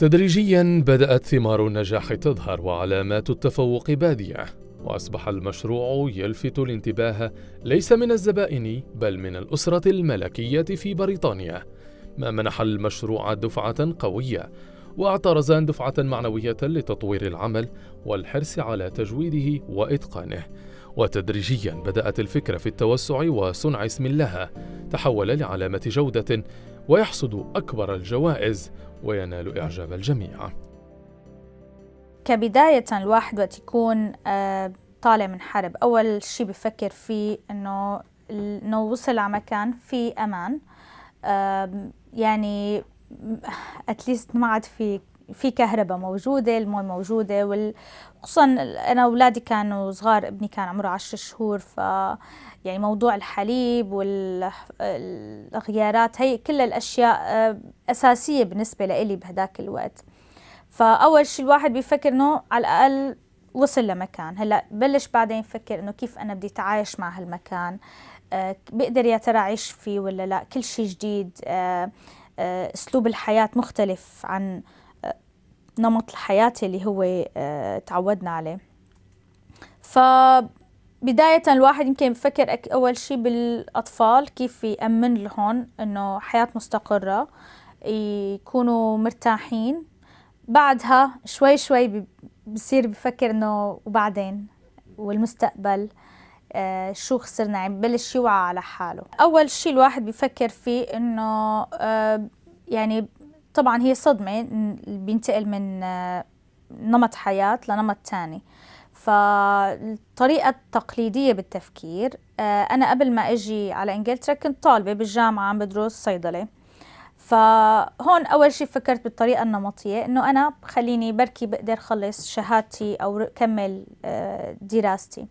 تدريجيا بدأت ثمار النجاح تظهر وعلامات التفوق بادية وأصبح المشروع يلفت الانتباه ليس من الزبائن بل من الأسرة الملكية في بريطانيا ما منح المشروع دفعة قوية وأعطى رزان دفعة معنوية لتطوير العمل والحرص على تجويده وإتقانه وتدريجيا بدأت الفكرة في التوسع وصنع اسم لها تحول لعلامة جودة ويحصد أكبر الجوائز وينال إعجاب الجميع كبداية الواحد وقت يكون آه، طالع من حرب أول شيء بفكر فيه أنه أنه وصل على مكان في أمان يعني اتليست ما عاد في في كهرباء موجودة المي موجودة وال... خصوصا أنا أولادي كانوا صغار ابني كان عمره عشر شهور ف يعني موضوع الحليب والغيارات هي كل الأشياء آه، أساسية بالنسبة لإلي بهداك الوقت فأول شيء الواحد بيفكر إنه على الأقل وصل لمكان هلا بلش بعدين يفكر انه كيف انا بدي اتعايش مع هالمكان آه، بقدر يا ترى اعيش فيه ولا لا كل شيء جديد آه، اسلوب الحياه مختلف عن نمط الحياة اللي هو آه، تعودنا عليه فبداية الواحد يمكن يفكر أول شيء بالأطفال كيف يأمن لهم أنه حياة مستقرة يكونوا مرتاحين بعدها شوي شوي بصير بفكر أنه وبعدين والمستقبل آه شو خسرنا عم يعني ببلش يوعى على حاله أول شيء الواحد بيفكر فيه أنه آه يعني طبعا هي صدمة بينتقل من آه، نمط حياة لنمط تاني فالطريقة التقليدية بالتفكير آه، أنا قبل ما أجي على إنجلترا كنت طالبة بالجامعة عم بدرس صيدلة فهون أول شيء فكرت بالطريقة النمطية إنه أنا خليني بركي بقدر خلص شهادتي أو كمل آه، دراستي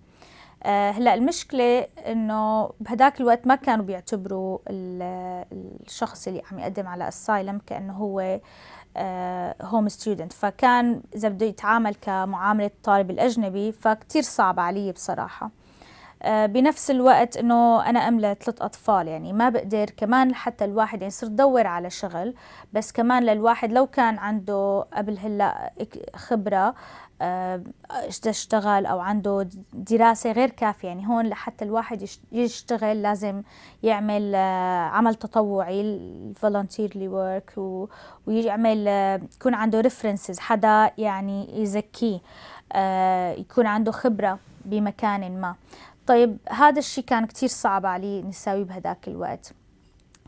آه، هلا المشكله انه بهداك الوقت ما كانوا بيعتبروا الشخص اللي عم يقدم على اسايلم كانه هو هوم آه، ستودنت فكان اذا بده يتعامل كمعامله الطالب الاجنبي فكتير صعب علي بصراحه آه، بنفس الوقت انه انا املى ثلاث اطفال يعني ما بقدر كمان حتى الواحد يعني صرت دور على شغل بس كمان للواحد لو كان عنده قبل هلا خبره اشتغل آه، أو عنده دراسة غير كافية يعني هون لحتى الواحد يشتغل لازم يعمل آه، عمل تطوعي الفولنتيرلي ورك ويعمل آه، يكون عنده ريفرنسز حدا يعني يزكيه يكون عنده خبرة بمكان ما طيب هذا الشيء كان كتير صعب علي نساوي بهداك الوقت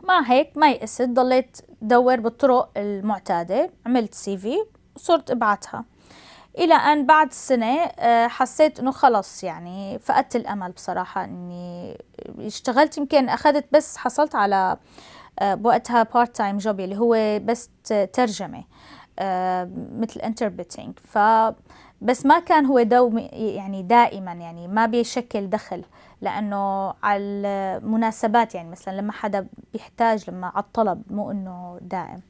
مع هيك ما يئست ضليت دور بالطرق المعتادة عملت سي في وصرت ابعتها الى ان بعد سنه آه، حسيت انه خلص يعني فقدت الامل بصراحه اني اشتغلت يمكن اخذت بس حصلت على آه، بوقتها بارت تايم جوب اللي هو بس ترجمه آه، مثل انتربتنج ف بس ما كان هو دومي يعني دائما يعني ما بيشكل دخل لانه على المناسبات يعني مثلا لما حدا بيحتاج لما على الطلب مو انه دائم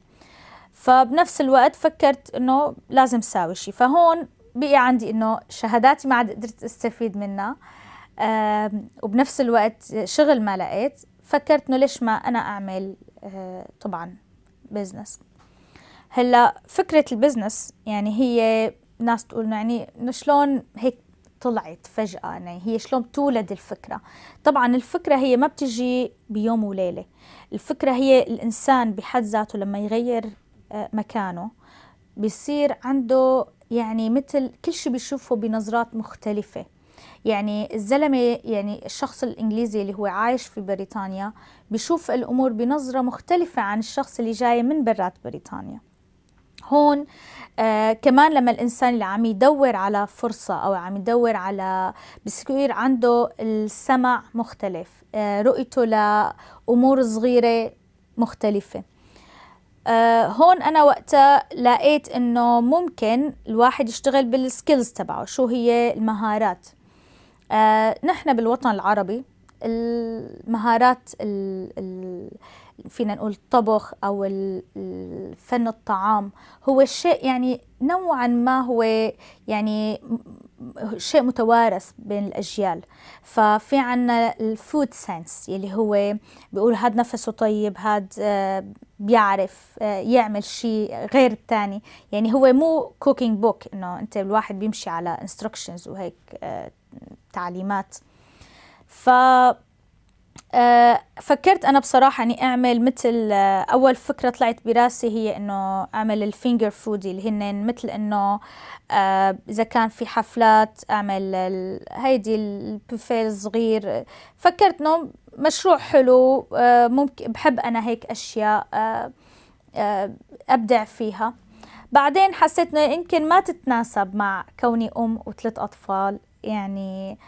فبنفس الوقت فكرت انه لازم ساوي شيء فهون بقي عندي انه شهاداتي ما عاد قدرت استفيد منها وبنفس الوقت شغل ما لقيت فكرت انه ليش ما انا اعمل آه، طبعا بزنس هلا فكرة البزنس يعني هي ناس تقول يعني شلون هيك طلعت فجأة يعني هي شلون تولد الفكرة طبعا الفكرة هي ما بتجي بيوم وليلة الفكرة هي الإنسان بحد ذاته لما يغير آه، مكانه بيصير عنده يعني مثل كل شيء بيشوفه بنظرات مختلفة يعني الزلمة يعني الشخص الإنجليزي اللي هو عايش في بريطانيا بيشوف الأمور بنظرة مختلفة عن الشخص اللي جاي من برات بريطانيا هون آه كمان لما الإنسان اللي عم يدور على فرصة أو عم يدور على بصير عنده السمع مختلف آه رؤيته لأمور صغيرة مختلفة آه، هون انا وقتها لقيت انه ممكن الواحد يشتغل بالسكيلز تبعه شو هي المهارات آه نحن بالوطن العربي المهارات الـ الـ فينا نقول الطبخ او فن الطعام هو الشيء يعني نوعا ما هو يعني شيء متوارث بين الأجيال ففي عنا الفود سنس يلي هو بيقول هاد نفسه طيب هاد آه، بيعرف آه، يعمل شيء غير الثاني يعني هو مو كوكينج بوك انه انت الواحد بيمشي على انستركشنز وهيك آه، تعليمات ف آه، فكرت أنا بصراحة إني أعمل مثل آه، أول فكرة طلعت براسي هي إنه أعمل الفينجر فودي اللي هن مثل إنه آه، إذا كان في حفلات أعمل هيدي البوفيه الصغير فكرت إنه مشروع حلو ممكن بحب أنا هيك أشياء أبدع فيها بعدين حسيت إنه يمكن ما تتناسب مع كوني أم وثلاث أطفال يعني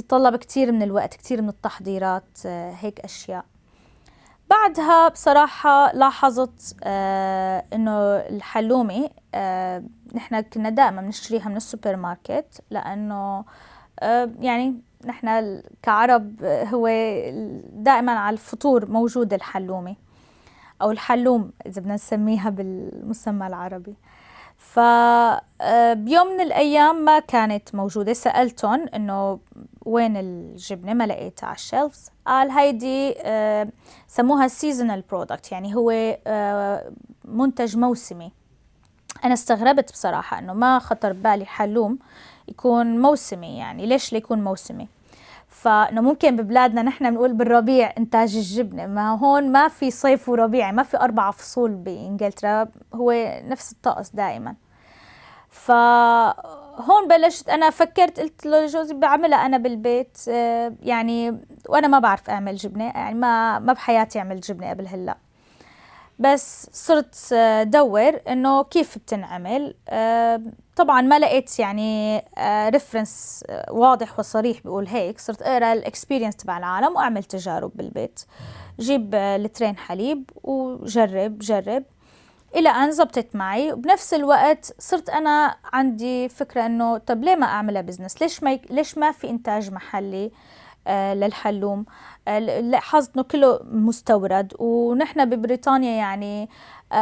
بتتطلب كتير من الوقت كتير من التحضيرات آه، هيك أشياء بعدها بصراحة لاحظت آه، إنه الحلومة آه، نحن كنا دائما بنشتريها من السوبر ماركت لأنه يعني نحن كعرب هو دائما على الفطور موجود الحلومة أو الحلوم إذا بدنا نسميها بالمسمى العربي فبيوم آه، من الأيام ما كانت موجودة سألتهم أنه وين الجبنة ما لقيتها على الشيلفز قال هيدي آه، سموها سيزونال برودكت يعني هو آه، منتج موسمي أنا استغربت بصراحة أنه ما خطر ببالي حلوم يكون موسمي يعني ليش ليكون موسمي فانه ممكن ببلادنا نحن بنقول بالربيع انتاج الجبنه ما هون ما في صيف وربيع ما في اربع فصول بانجلترا هو نفس الطقس دائما فهون بلشت انا فكرت قلت لجوزي بعملها انا بالبيت آه، يعني وانا ما بعرف اعمل جبنه يعني ما ما بحياتي عملت جبنه قبل هلا بس صرت آه، دور انه كيف بتنعمل آه، طبعا ما لقيت يعني ريفرنس آه، واضح وصريح بيقول هيك صرت اقرا الاكسبيرينس تبع العالم واعمل تجارب بالبيت جيب لترين حليب وجرب جرب الى ان زبطت معي وبنفس الوقت صرت انا عندي فكره انه طب ليه ما اعملها بزنس ليش ما ليش ما في انتاج محلي آه آه، للحلوم آه، لاحظت انه كله مستورد ونحن ببريطانيا يعني آه،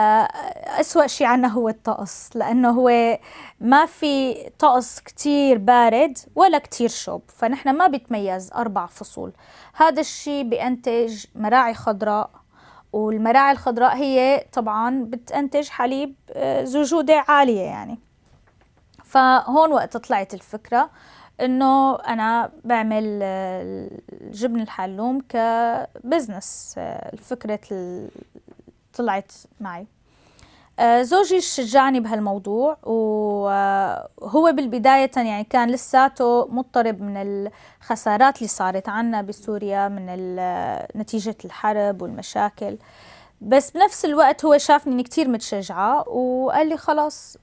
أسوأ شيء عنا هو الطقس لأنه هو ما في طقس كتير بارد ولا كتير شوب فنحن ما بتميز أربع فصول هذا الشيء بينتج مراعي خضراء والمراعي الخضراء هي طبعا بتنتج حليب ذو جودة عالية يعني فهون وقت طلعت الفكرة انه انا بعمل آه، الجبن الحلوم كبزنس آه، الفكرة طلعت معي آه، زوجي شجعني بهالموضوع وهو بالبداية يعني كان لساته مضطرب من الخسارات اللي صارت عنا بسوريا من نتيجة الحرب والمشاكل بس بنفس الوقت هو شافني اني كتير متشجعة وقال لي خلاص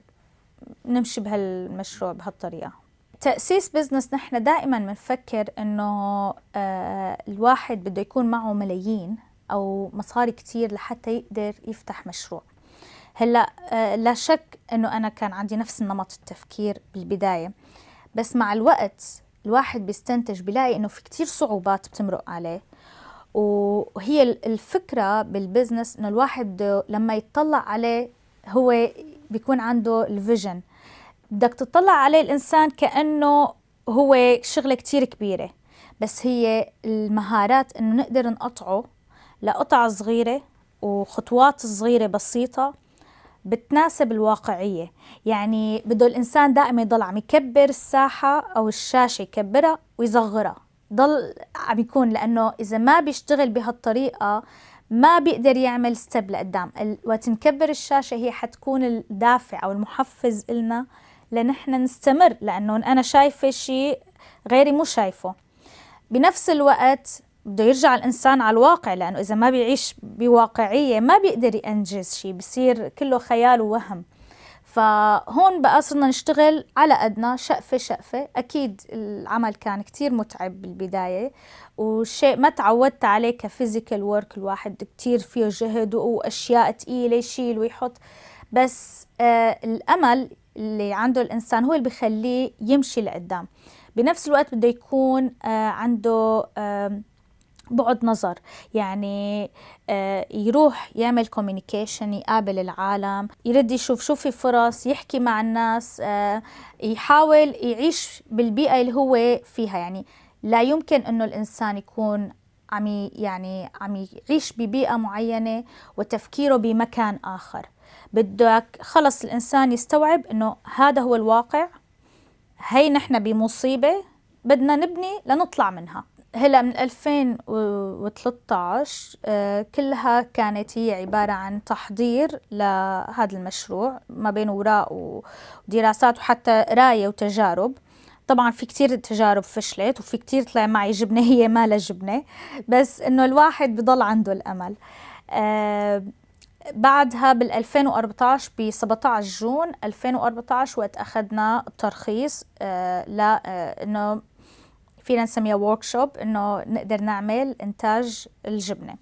نمشي بهالمشروع بهالطريقة تأسيس بزنس نحن دائما بنفكر انه آه، الواحد بده يكون معه ملايين او مصاري كتير لحتى يقدر يفتح مشروع هلا آه، لا شك انه انا كان عندي نفس نمط التفكير بالبدايه بس مع الوقت الواحد بيستنتج بلاقي انه في كتير صعوبات بتمرق عليه وهي الفكرة بالبزنس انه الواحد لما يطلع عليه هو بيكون عنده الفيجن بدك تطلع عليه الإنسان كأنه هو شغلة كتير كبيرة بس هي المهارات إنه نقدر نقطعه لقطع صغيرة وخطوات صغيرة بسيطة بتناسب الواقعية يعني بده الإنسان دائما يضل عم يكبر الساحة أو الشاشة يكبرها ويصغرها ضل عم يكون لأنه إذا ما بيشتغل بهالطريقة ما بيقدر يعمل ستيب لقدام وقت نكبر الشاشة هي حتكون الدافع أو المحفز إلنا لنحن نستمر لأنه أنا شايفة شيء غيري مو شايفه بنفس الوقت بده يرجع الإنسان على الواقع لأنه إذا ما بيعيش بواقعية ما بيقدر ينجز شيء بصير كله خيال ووهم فهون بقى صرنا نشتغل على قدنا شقفة شقفة أكيد العمل كان كتير متعب بالبداية وشيء ما تعودت عليه كفيزيكال ورك الواحد كتير فيه جهد وأشياء تقيلة يشيل ويحط بس آه الأمل اللي عنده الإنسان هو اللي بخليه يمشي لقدام بنفس الوقت بده يكون آه، عنده آه، بعد نظر يعني آه، يروح يعمل كوميونيكيشن يقابل العالم يرد يشوف شو في فرص يحكي مع الناس يحاول يعيش بالبيئة اللي هو فيها يعني لا يمكن انه الانسان يكون عم يعني عم يعيش ببيئة معينة وتفكيره بمكان آخر بدك خلص الإنسان يستوعب إنه هذا هو الواقع هي نحن بمصيبة بدنا نبني لنطلع منها هلا من 2013 آه، كلها كانت هي عبارة عن تحضير لهذا المشروع ما بين وراء ودراسات وحتى راية وتجارب طبعا في كتير تجارب فشلت وفي كتير طلع معي جبنة هي ما لجبنة جبنة بس انه الواحد بضل عنده الأمل آه، بعدها بال 2014 ب 17 جون 2014 وقت اخذنا الترخيص آه، ل آه، انه فينا نسميها ورك شوب انه نقدر نعمل انتاج الجبنه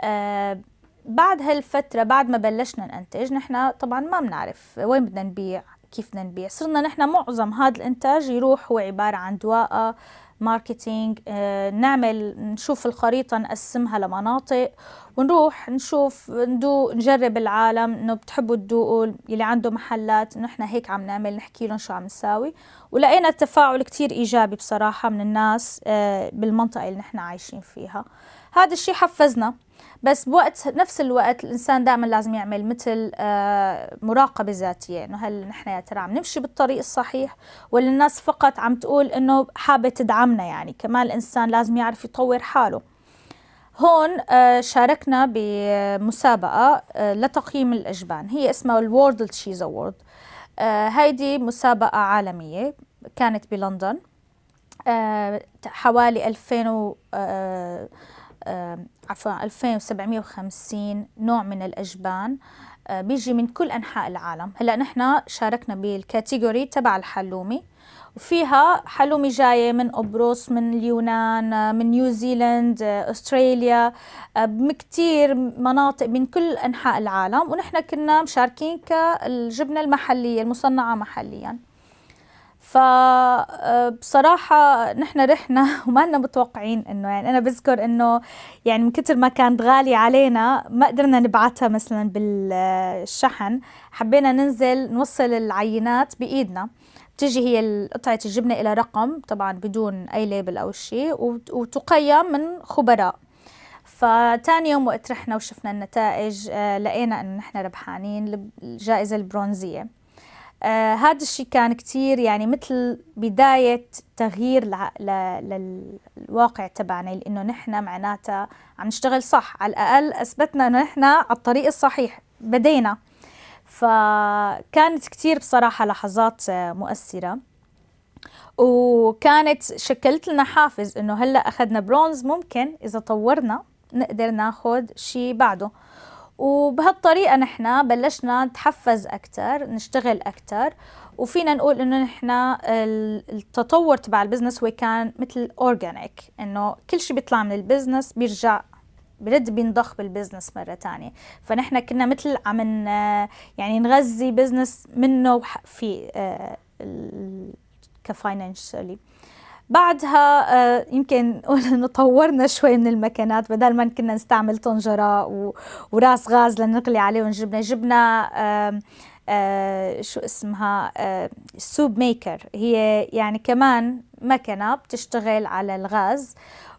آه، بعد هالفتره بعد ما بلشنا ننتج نحن طبعا ما بنعرف وين بدنا نبيع كيف بدنا نبيع صرنا نحن معظم هذا الانتاج يروح هو عباره عن دواقه ماركتينج آه، نعمل نشوف الخريطة نقسمها لمناطق ونروح نشوف ندو نجرب العالم انه بتحبوا تدوقوا اللي عنده محلات انه نحن هيك عم نعمل نحكي لهم شو عم نساوي ولقينا تفاعل كتير ايجابي بصراحة من الناس آه، بالمنطقة اللي نحن عايشين فيها هذا الشيء حفزنا بس بوقت نفس الوقت الانسان دائما لازم يعمل مثل آه، مراقبه ذاتيه انه هل نحن يا ترى عم نمشي بالطريق الصحيح ولا الناس فقط عم تقول انه حابه تدعمنا يعني كمان الانسان لازم يعرف يطور حاله هون آه، شاركنا بمسابقه آه، لتقييم الاجبان هي اسمها الورد تشيز اوورد هيدي مسابقه عالميه كانت بلندن حوالي 2000 عفوا 2750 نوع من الأجبان آه، بيجي من كل أنحاء العالم هلا نحن شاركنا بالكاتيجوري تبع الحلومي وفيها حلومي جاية من قبرص من اليونان آه، من نيوزيلند آه، أستراليا بكثير مناطق من كل أنحاء العالم ونحن كنا مشاركين كالجبنة المحلية المصنعة محلياً فبصراحة نحن رحنا وما لنا متوقعين انه يعني انا بذكر انه يعني من كتر ما كانت غالية علينا ما قدرنا نبعتها مثلا بالشحن حبينا ننزل نوصل العينات بايدنا تجي هي قطعة الجبنة إلى رقم طبعا بدون أي ليبل أو شيء وتقيم من خبراء فتاني يوم وقت رحنا وشفنا النتائج آه، لقينا انه نحن ربحانين الجائزة البرونزية آه هذا الشيء كان كتير يعني مثل بداية تغيير لع... ل... للواقع تبعنا لأنه نحن معناتها عم نشتغل صح على الأقل أثبتنا أنه نحن على الطريق الصحيح بدينا فكانت كتير بصراحة لحظات آه، مؤثرة وكانت شكلت لنا حافز انه هلا اخذنا برونز ممكن اذا طورنا نقدر ناخذ شيء بعده وبهالطريقة نحن بلشنا نتحفز أكثر نشتغل أكثر وفينا نقول إنه نحن التطور تبع البزنس هو كان مثل أورجانيك إنه كل شيء بيطلع من البزنس بيرجع برد بينضخ بالبزنس مرة تانية فنحن كنا مثل عم يعني نغذي بزنس منه في آه، كفاينانشالي بعدها آه، يمكن انه طورنا شوي من المكنات بدل ما كنا نستعمل طنجره وراس غاز لنغلي عليه ونجبنا جبنا آه، شو اسمها سوب آه، ميكر هي يعني كمان مكنة بتشتغل على الغاز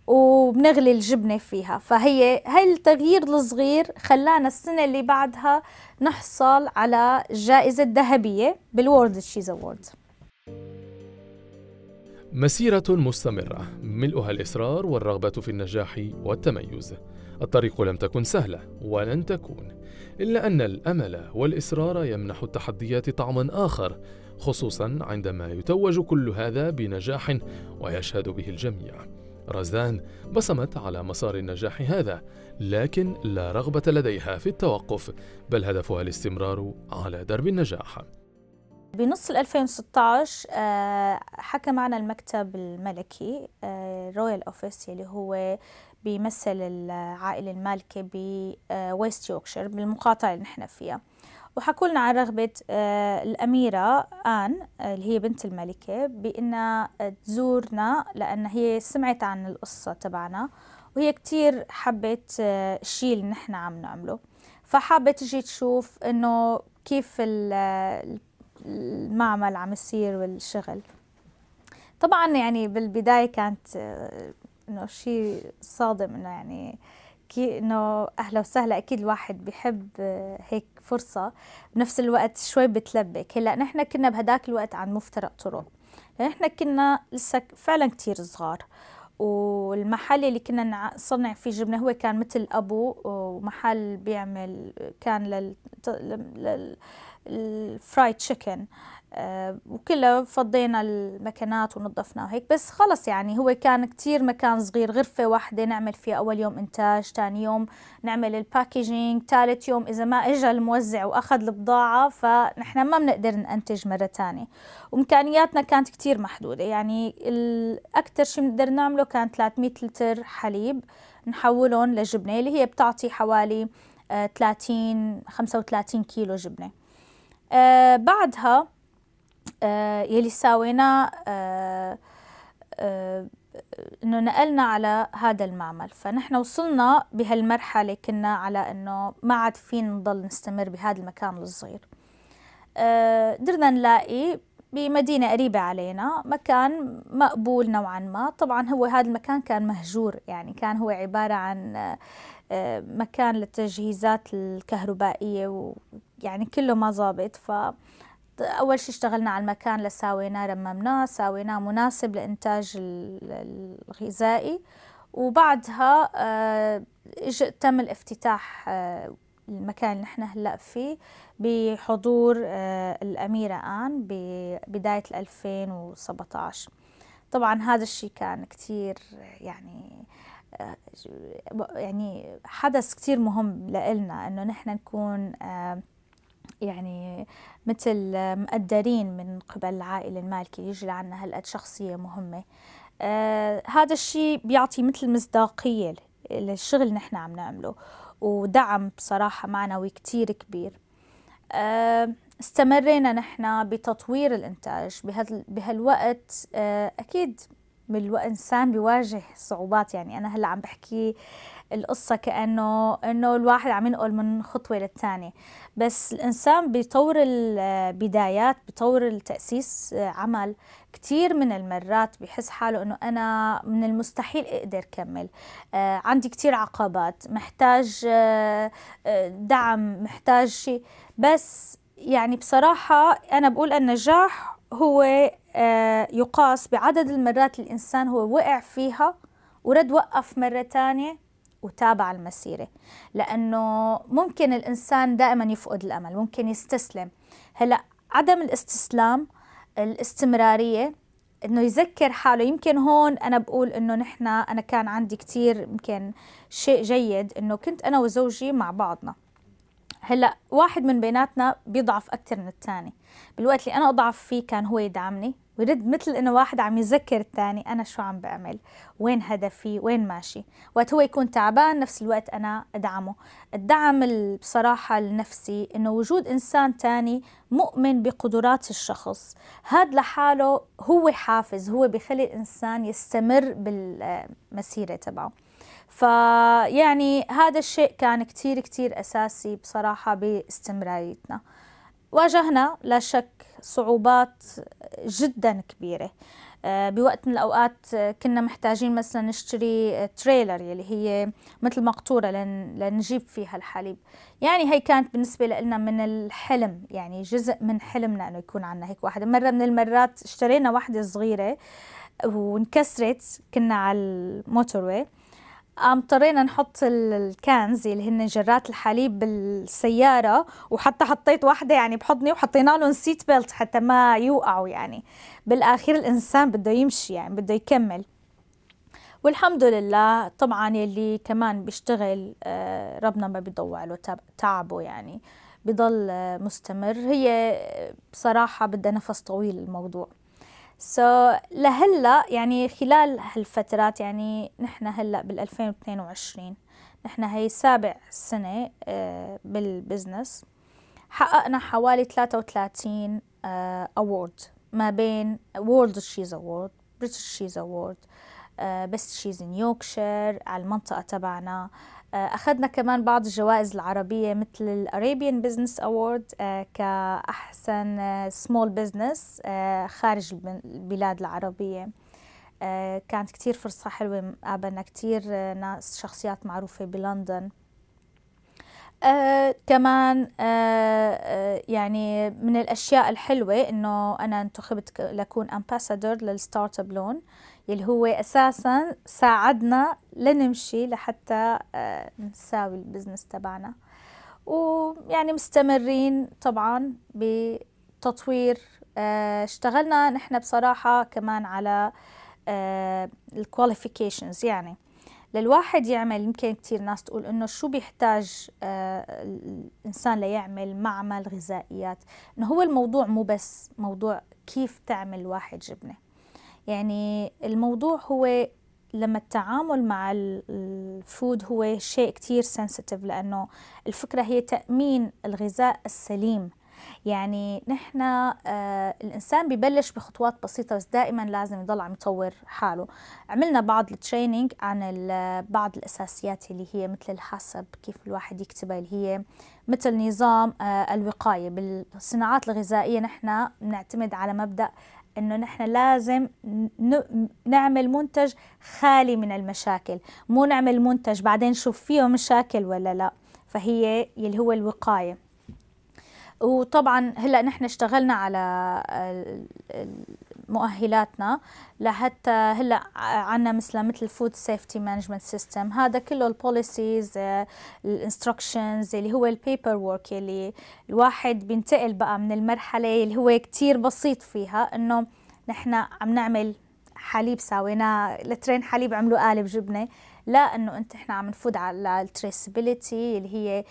وبنغلي الجبنة فيها فهي هاي التغيير الصغير خلانا السنة اللي بعدها نحصل على الجائزة الذهبية بالورد تشيز أورد مسيرة مستمرة ملؤها الإصرار والرغبة في النجاح والتميز. الطريق لم تكن سهلة ولن تكون، إلا أن الأمل والإصرار يمنح التحديات طعما آخر، خصوصا عندما يتوج كل هذا بنجاح ويشهد به الجميع. رزان بصمت على مسار النجاح هذا، لكن لا رغبة لديها في التوقف، بل هدفها الاستمرار على درب النجاح. بنص 2016 آه، حكى معنا المكتب الملكي رويال اوفيس اللي هو بيمثل العائله المالكه بويست يوركشير بالمقاطعه اللي نحن فيها وحكوا لنا عن رغبة آه، الأميرة آن آه، اللي هي بنت الملكة بأنها تزورنا لأن هي سمعت عن القصة تبعنا وهي كتير حبت الشيء اللي نحن عم نعمله فحابة تجي تشوف إنه كيف ال المعمل عم يصير والشغل طبعا يعني بالبداية كانت آه، انه شيء صادم انه يعني كي انه اهلا وسهلا اكيد الواحد بحب آه، هيك فرصة بنفس الوقت شوي بتلبك هلا نحن كنا بهداك الوقت عن مفترق طرق يعني نحن كنا لسه فعلا كتير صغار والمحل اللي كنا نصنع فيه جبنة هو كان مثل أبو ومحل بيعمل كان لل... لل... الفرايد آه، تشيكن وكله فضينا المكانات ونظفناه وهيك بس خلص يعني هو كان كتير مكان صغير غرفة واحدة نعمل فيها أول يوم إنتاج تاني يوم نعمل الباكيجينج ثالث يوم إذا ما إجا الموزع وأخذ البضاعة فنحن ما بنقدر ننتج مرة تانية وإمكانياتنا كانت كتير محدودة يعني أكتر شيء بنقدر نعمله كان 300 لتر حليب نحولهم لجبنة اللي هي بتعطي حوالي 30 آه، 35 كيلو جبنه آه بعدها آه يلي ساويناه آه آه انه نقلنا على هذا المعمل فنحن وصلنا بهالمرحله كنا على انه ما عاد فينا نضل نستمر بهذا المكان الصغير قدرنا آه، نلاقي بمدينة قريبة علينا مكان مقبول نوعا ما طبعا هو هذا المكان كان مهجور يعني كان هو عبارة عن آه، مكان للتجهيزات الكهربائية يعني كله ما ظابط ف اول شيء اشتغلنا على المكان اللي ساويناه رممناه ساويناه مناسب لانتاج الغذائي وبعدها آه، تم الافتتاح آه، المكان اللي نحن هلا فيه بحضور آه، الأميرة آن ببداية 2017 طبعا هذا الشيء كان كتير يعني يعني حدث كتير مهم لإلنا إنه نحن نكون يعني مثل مقدرين من قبل العائله المالكة يجي لعنا هالقد شخصيه مهمه آه هذا الشيء بيعطي مثل مصداقيه للشغل نحن عم نعمله ودعم بصراحه معنوي كتير كبير آه استمرينا نحن بتطوير الانتاج بهالوقت آه اكيد الانسان بيواجه صعوبات يعني انا هلا عم بحكي القصه كانه انه الواحد عم ينقل من خطوه للثانيه بس الانسان بطور البدايات بطور التاسيس آه، عمل كثير من المرات بحس حاله انه انا من المستحيل اقدر كمل آه، عندي كثير عقبات محتاج آه، دعم محتاج شيء بس يعني بصراحه انا بقول النجاح هو آه، يقاس بعدد المرات الإنسان هو وقع فيها ورد وقف مرة تانية وتابع المسيرة لأنه ممكن الإنسان دائما يفقد الأمل ممكن يستسلم هلأ عدم الاستسلام الاستمرارية انه يذكر حاله يمكن هون انا بقول انه نحن انا كان عندي كثير يمكن شيء جيد انه كنت انا وزوجي مع بعضنا هلا واحد من بيناتنا بيضعف اكثر من الثاني بالوقت اللي انا اضعف فيه كان هو يدعمني ويرد مثل انه واحد عم يذكر الثاني انا شو عم بعمل وين هدفي وين ماشي وقت هو يكون تعبان نفس الوقت انا ادعمه الدعم بصراحه النفسي انه وجود انسان ثاني مؤمن بقدرات الشخص هذا لحاله هو حافز هو بخلي الانسان يستمر بالمسيره تبعه فيعني هذا الشيء كان كتير كتير أساسي بصراحة باستمراريتنا واجهنا لا شك صعوبات جدا كبيرة آه، بوقت من الأوقات كنا محتاجين مثلا نشتري تريلر يلي هي مثل مقطورة لنجيب فيها الحليب يعني هي كانت بالنسبة لنا من الحلم يعني جزء من حلمنا أنه يكون عندنا هيك واحدة مرة من المرات اشترينا واحدة صغيرة وانكسرت كنا على الموتوروي اضطرينا نحط الكانز اللي هن جرات الحليب بالسياره وحتى حطيت واحده يعني بحضني وحطينا لهم سيت بيلت حتى ما يوقعوا يعني بالاخير الانسان بده يمشي يعني بده يكمل والحمد لله طبعا اللي كمان بيشتغل آه، ربنا ما بيضوع له تعبه يعني بضل آه، مستمر هي آه، بصراحه بدها نفس طويل الموضوع سو so, لهلا يعني خلال هالفترات يعني نحن هلا بال 2022 نحن هي سابع سنة آه، بالبزنس حققنا حوالي 33 أورد آه، ما بين وورلد شيز أورد بريتش شيز أورد بيست ان نيوكشير على المنطقة تبعنا آه، أخذنا كمان بعض الجوائز العربية مثل الأرابيان بزنس أورد كأحسن سمول آه، بزنس آه، خارج البلاد العربية كانت كتير فرصة حلوة قابلنا كتير ناس شخصيات معروفة بلندن آه كمان آه يعني من الأشياء الحلوة إنه أنا انتخبت لأكون أمباسادور للستارت أب لون يلي هو اساسا ساعدنا لنمشي لحتى آه، نساوي البزنس تبعنا ويعني مستمرين طبعا بتطوير آه، اشتغلنا نحن بصراحة كمان على آه، الكواليفيكيشنز يعني للواحد يعمل يمكن كثير ناس تقول انه شو بيحتاج الانسان ليعمل معمل غذائيات انه هو الموضوع مو بس موضوع كيف تعمل واحد جبنه يعني الموضوع هو لما التعامل مع الفود هو شيء كتير سنسيتيف لأنه الفكرة هي تأمين الغذاء السليم يعني نحن آه الانسان ببلش بخطوات بسيطه بس دائما لازم يضل عم يطور حاله عملنا بعض التريننج عن بعض الاساسيات اللي هي مثل الحسب كيف الواحد يكتبها اللي هي مثل نظام آه الوقايه بالصناعات الغذائيه نحن بنعتمد على مبدا انه نحن لازم نعمل منتج خالي من المشاكل مو نعمل منتج بعدين نشوف فيه مشاكل ولا لا فهي اللي هو الوقايه وطبعا هلا نحن اشتغلنا على مؤهلاتنا لحتى هلا عنا مثل مثل فود سيفتي مانجمنت سيستم هذا كله البوليسيز الانستركشنز اللي هو البيبر وورك اللي الواحد بينتقل بقى من المرحله اللي هو كتير بسيط فيها انه نحن عم نعمل حليب ساويناه لترين حليب عملوا قالب جبنه لا انه انت احنا عم نفوت على التريسبيليتي اللي هي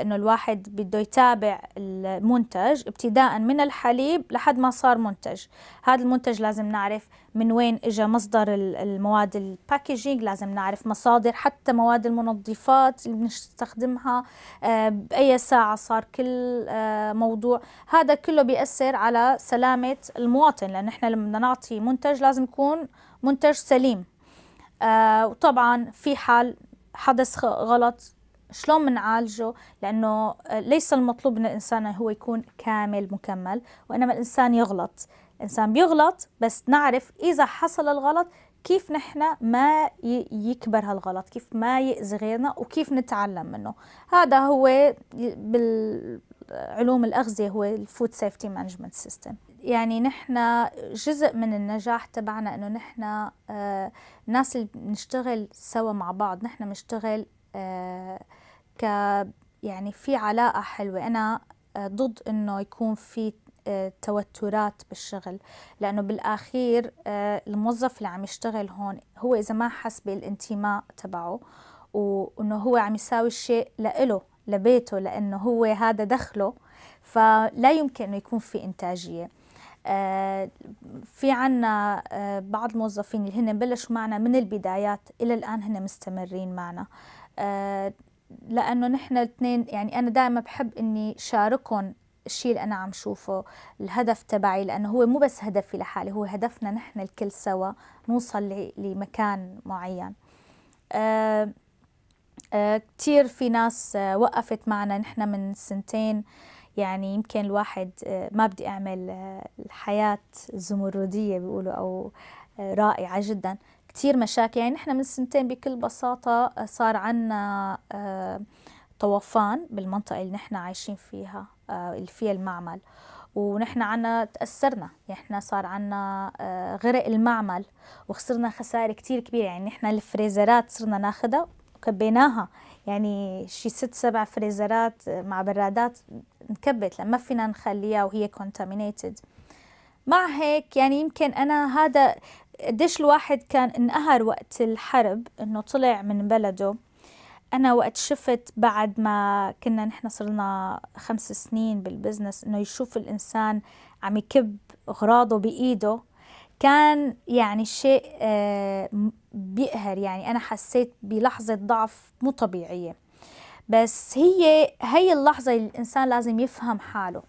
انه الواحد بده يتابع المنتج ابتداء من الحليب لحد ما صار منتج هذا المنتج لازم نعرف من وين اجى مصدر المواد الباكجينج لازم نعرف مصادر حتى مواد المنظفات اللي بنستخدمها آه، باي ساعه صار كل آه، موضوع هذا كله بياثر على سلامه المواطن لان احنا لما نعطي منتج لازم يكون منتج سليم آه، وطبعا في حال حدث غلط شلون بنعالجه لانه آه، ليس المطلوب من الانسان هو يكون كامل مكمل وانما الانسان يغلط الانسان بيغلط بس نعرف اذا حصل الغلط كيف نحن ما يكبر هالغلط كيف ما يأذي غيرنا وكيف نتعلم منه هذا هو بالعلوم الأغذية هو الفود سيفتي مانجمنت سيستم يعني نحن جزء من النجاح تبعنا انه نحن آه، الناس اللي بنشتغل سوا مع بعض نحن بنشتغل آه، ك يعني في علاقه حلوه انا آه، ضد انه يكون في توترات بالشغل لانه بالاخير الموظف اللي عم يشتغل هون هو اذا ما حس بالانتماء تبعه وانه هو عم يساوي الشيء لإله لبيته لانه هو هذا دخله فلا يمكن انه يكون في انتاجيه آه، في عنا آه، بعض الموظفين اللي هن بلشوا معنا من البدايات إلى الآن هن مستمرين معنا آه، لأنه نحن الاثنين يعني أنا دائما بحب إني شاركهم الشيء اللي أنا عم شوفه الهدف تبعي لأنه هو مو بس هدفي لحالي هو هدفنا نحن الكل سوا نوصل لمكان معين كتير في ناس وقفت معنا نحن من سنتين يعني يمكن الواحد آه، ما بدي أعمل آه، الحياة الزمردية بيقولوا أو آه، رائعة جدا كتير مشاكل يعني نحن من سنتين بكل بساطة صار عنا طوفان بالمنطقة اللي نحن عايشين فيها اللي فيها المعمل ونحن عنا تأثرنا يعني نحن صار عنا غرق المعمل وخسرنا خسائر كتير كبيرة يعني نحن الفريزرات صرنا ناخدها كبيناها يعني شي ست سبع فريزرات مع برادات نكبت لما فينا نخليها وهي كونتامينيتد مع هيك يعني يمكن انا هذا قديش الواحد كان انقهر وقت الحرب انه طلع من بلده انا وقت شفت بعد ما كنا نحن صرنا خمس سنين بالبزنس انه يشوف الانسان عم يكب اغراضه بايده كان يعني شيء آه، بيقهر يعني أنا حسيت بلحظة ضعف مو طبيعية بس هي هي اللحظة اللي الإنسان لازم يفهم حاله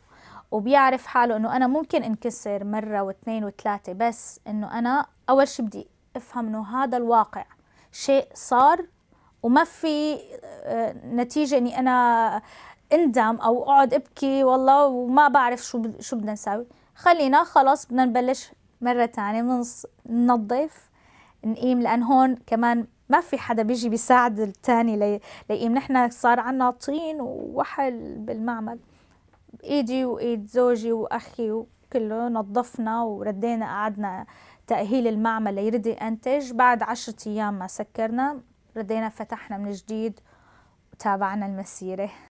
وبيعرف حاله إنه أنا ممكن انكسر مرة واثنين وثلاثة بس إنه أنا أول شيء بدي أفهم إنه هذا الواقع شيء صار وما في آه، نتيجة إني أنا اندم أو أقعد أبكي والله وما بعرف شو شو بدنا نساوي خلينا خلاص بدنا نبلش مرة تانية بننظف نقيم لأن هون كمان ما في حدا بيجي بيساعد التاني ليقيم نحن صار عنا طين ووحل بالمعمل ايدي وايد زوجي واخي وكله نظفنا وردينا قعدنا تأهيل المعمل ليرد ينتج بعد عشرة أيام ما سكرنا ردينا فتحنا من جديد وتابعنا المسيرة